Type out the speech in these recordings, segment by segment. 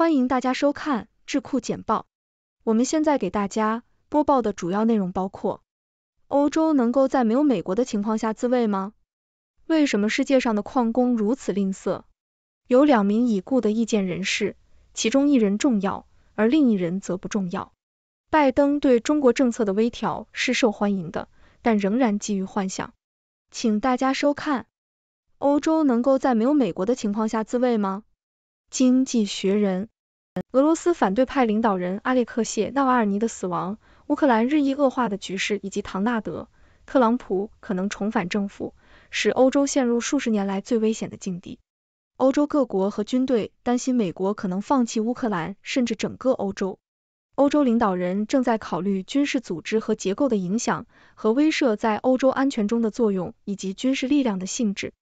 欢迎大家收看智库简报。我们现在给大家播报的主要内容包括：欧洲能够在没有美国的情况下自卫吗？为什么世界上的矿工如此吝啬？有两名已故的意见人士，其中一人重要，而另一人则不重要。拜登对中国政策的微调是受欢迎的，但仍然基于幻想。请大家收看：欧洲能够在没有美国的情况下自卫吗？《经济学人》：俄罗斯反对派领导人阿列克谢·纳瓦尔尼的死亡、乌克兰日益恶化的局势，以及唐纳德·特朗普可能重返政府，使欧洲陷入数十年来最危险的境地。欧洲各国和军队担心美国可能放弃乌克兰，甚至整个欧洲。欧洲领导人正在考虑军事组织和结构的影响和威慑在欧洲安全中的作用，以及军事力量的性质。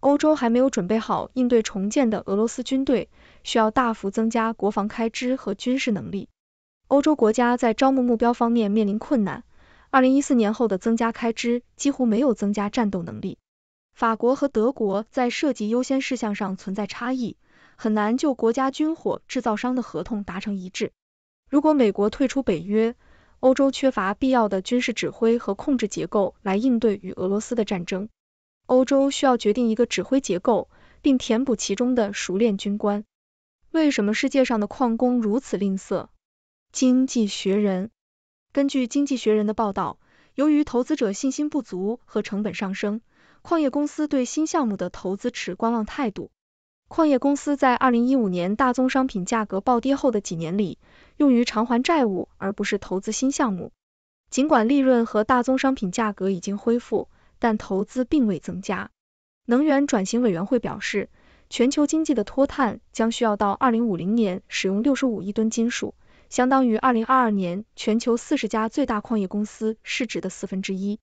欧洲还没有准备好应对重建的俄罗斯军队，需要大幅增加国防开支和军事能力。欧洲国家在招募目标方面面临困难。二零一四年后的增加开支几乎没有增加战斗能力。法国和德国在涉及优先事项上存在差异，很难就国家军火制造商的合同达成一致。如果美国退出北约，欧洲缺乏必要的军事指挥和控制结构来应对与俄罗斯的战争。欧洲需要决定一个指挥结构，并填补其中的熟练军官。为什么世界上的矿工如此吝啬？经济学人根据经济学人的报道，由于投资者信心不足和成本上升，矿业公司对新项目的投资持观望态度。矿业公司在二零一五年大宗商品价格暴跌后的几年里，用于偿还债务而不是投资新项目。尽管利润和大宗商品价格已经恢复。但投资并未增加。能源转型委员会表示，全球经济的脱碳将需要到二零五零年使用六十五亿吨金属，相当于二零二二年全球四十家最大矿业公司市值的四分之一。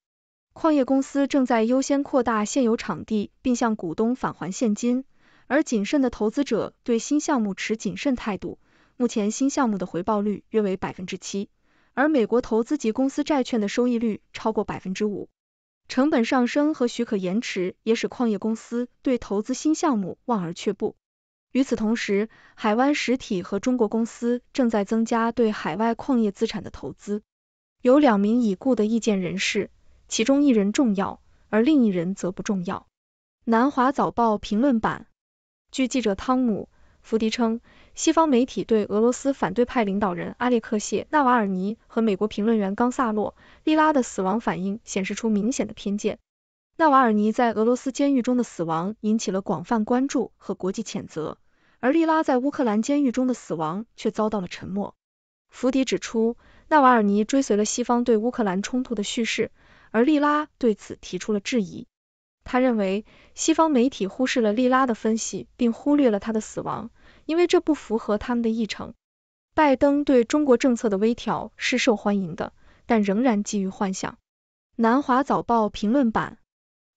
矿业公司正在优先扩大现有场地，并向股东返还现金，而谨慎的投资者对新项目持谨慎态度。目前新项目的回报率约为百分之七，而美国投资级公司债券的收益率超过百分之五。成本上升和许可延迟也使矿业公司对投资新项目望而却步。与此同时，海湾实体和中国公司正在增加对海外矿业资产的投资。有两名已故的意见人士，其中一人重要，而另一人则不重要。南华早报评论版，据记者汤姆·福迪称。西方媒体对俄罗斯反对派领导人阿列克谢·纳瓦尔尼和美国评论员冈萨洛·利拉的死亡反应显示出明显的偏见。纳瓦尔尼在俄罗斯监狱中的死亡引起了广泛关注和国际谴责，而利拉在乌克兰监狱中的死亡却遭到了沉默。福迪指出，纳瓦尔尼追随了西方对乌克兰冲突的叙事，而利拉对此提出了质疑。他认为，西方媒体忽视了利拉的分析，并忽略了他的死亡。因为这不符合他们的议程。拜登对中国政策的微调是受欢迎的，但仍然基于幻想。南华早报评论版：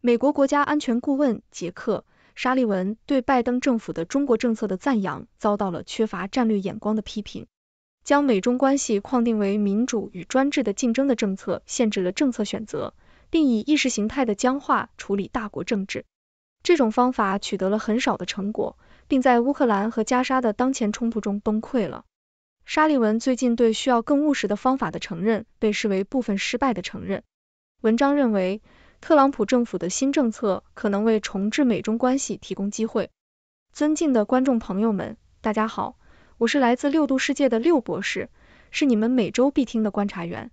美国国家安全顾问杰克·沙利文对拜登政府的中国政策的赞扬遭到了缺乏战略眼光的批评。将美中关系框定为民主与专制的竞争的政策，限制了政策选择，并以意识形态的僵化处理大国政治。这种方法取得了很少的成果。并在乌克兰和加沙的当前冲突中崩溃了。沙利文最近对需要更务实的方法的承认，被视为部分失败的承认。文章认为，特朗普政府的新政策可能为重置美中关系提供机会。尊敬的观众朋友们，大家好，我是来自六度世界的六博士，是你们每周必听的观察员。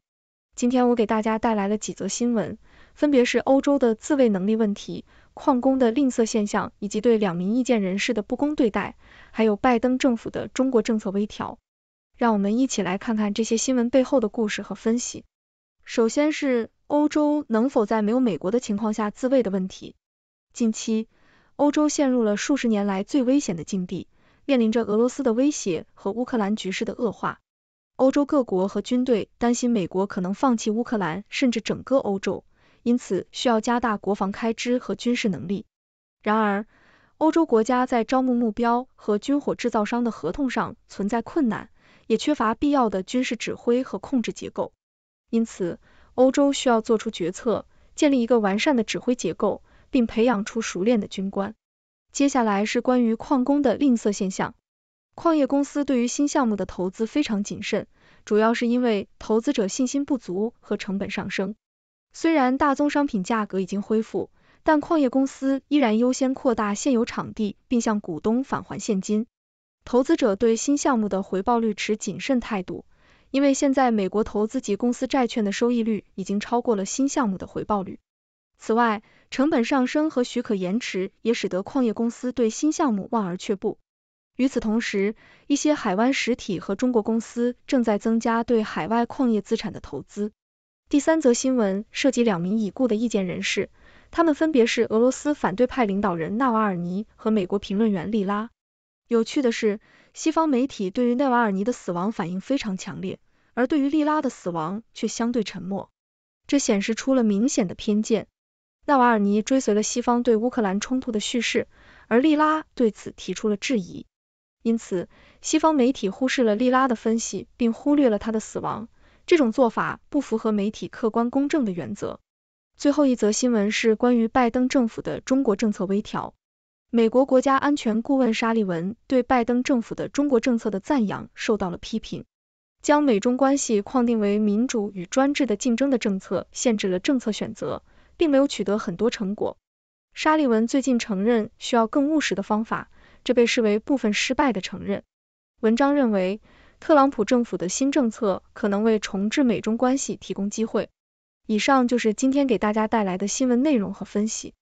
今天我给大家带来了几则新闻，分别是欧洲的自卫能力问题。矿工的吝啬现象，以及对两名意见人士的不公对待，还有拜登政府的中国政策微调，让我们一起来看看这些新闻背后的故事和分析。首先是欧洲能否在没有美国的情况下自卫的问题。近期，欧洲陷入了数十年来最危险的境地，面临着俄罗斯的威胁和乌克兰局势的恶化。欧洲各国和军队担心美国可能放弃乌克兰，甚至整个欧洲。因此，需要加大国防开支和军事能力。然而，欧洲国家在招募目标和军火制造商的合同上存在困难，也缺乏必要的军事指挥和控制结构。因此，欧洲需要做出决策，建立一个完善的指挥结构，并培养出熟练的军官。接下来是关于矿工的吝啬现象。矿业公司对于新项目的投资非常谨慎，主要是因为投资者信心不足和成本上升。虽然大宗商品价格已经恢复，但矿业公司依然优先扩大现有场地，并向股东返还现金。投资者对新项目的回报率持谨慎态度，因为现在美国投资级公司债券的收益率已经超过了新项目的回报率。此外，成本上升和许可延迟也使得矿业公司对新项目望而却步。与此同时，一些海湾实体和中国公司正在增加对海外矿业资产的投资。第三则新闻涉及两名已故的意见人士，他们分别是俄罗斯反对派领导人纳瓦尔尼和美国评论员利拉。有趣的是，西方媒体对于纳瓦尔尼的死亡反应非常强烈，而对于利拉的死亡却相对沉默，这显示出了明显的偏见。纳瓦尔尼追随了西方对乌克兰冲突的叙事，而利拉对此提出了质疑，因此西方媒体忽视了利拉的分析，并忽略了他的死亡。这种做法不符合媒体客观公正的原则。最后一则新闻是关于拜登政府的中国政策微调。美国国家安全顾问沙利文对拜登政府的中国政策的赞扬受到了批评。将美中关系框定为民主与专制的竞争的政策限制了政策选择，并没有取得很多成果。沙利文最近承认需要更务实的方法，这被视为部分失败的承认。文章认为。特朗普政府的新政策可能为重置美中关系提供机会。以上就是今天给大家带来的新闻内容和分析。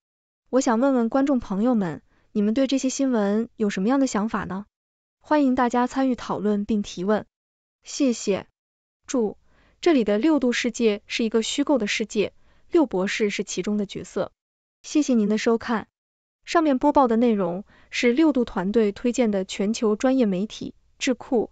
我想问问观众朋友们，你们对这些新闻有什么样的想法呢？欢迎大家参与讨论并提问。谢谢。注：这里的六度世界是一个虚构的世界，六博士是其中的角色。谢谢您的收看。上面播报的内容是六度团队推荐的全球专业媒体、智库。